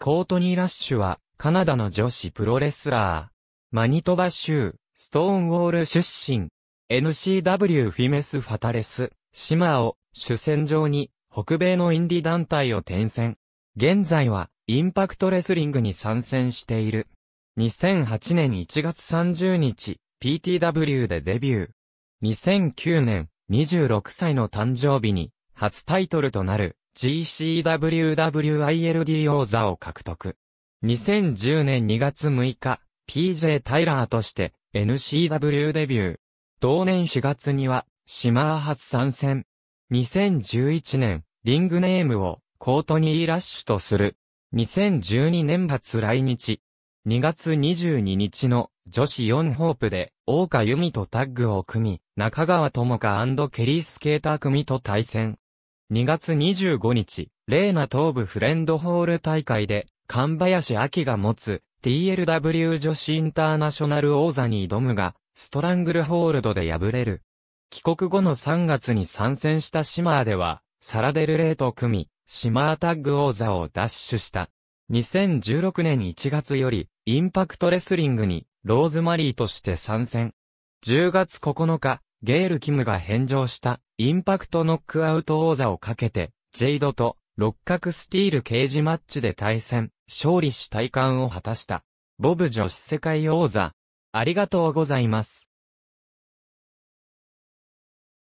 コートニー・ラッシュは、カナダの女子プロレスラー。マニトバ州、ストーンウォール出身。NCW フィメス・ファタレス、シマを主戦場に、北米のインディ団体を転戦。現在は、インパクトレスリングに参戦している。2008年1月30日、PTW でデビュー。2009年、26歳の誕生日に、初タイトルとなる、GCWWILDO 座を獲得。2010年2月6日、PJ タイラーとして NCW デビュー。同年4月には、シマー初参戦。2011年、リングネームをコートニー・ラッシュとする。2012年末来日。2月22日の女子4ホープで、大川由美とタッグを組み、中川智香ケリー・スケーター組と対戦。2月25日、レーナ東部フレンドホール大会で、神林明が持つ TLW 女子インターナショナル王座に挑むが、ストラングルホールドで敗れる。帰国後の3月に参戦したシマーでは、サラデルレーと組み、シマータッグ王座を奪取した。2016年1月より、インパクトレスリングに、ローズマリーとして参戦。10月9日、ゲール・キムが返上したインパクトノックアウト王座をかけて、ジェイドと六角スティール刑事マッチで対戦、勝利し体感を果たした。ボブ女子世界王座。ありがとうございます。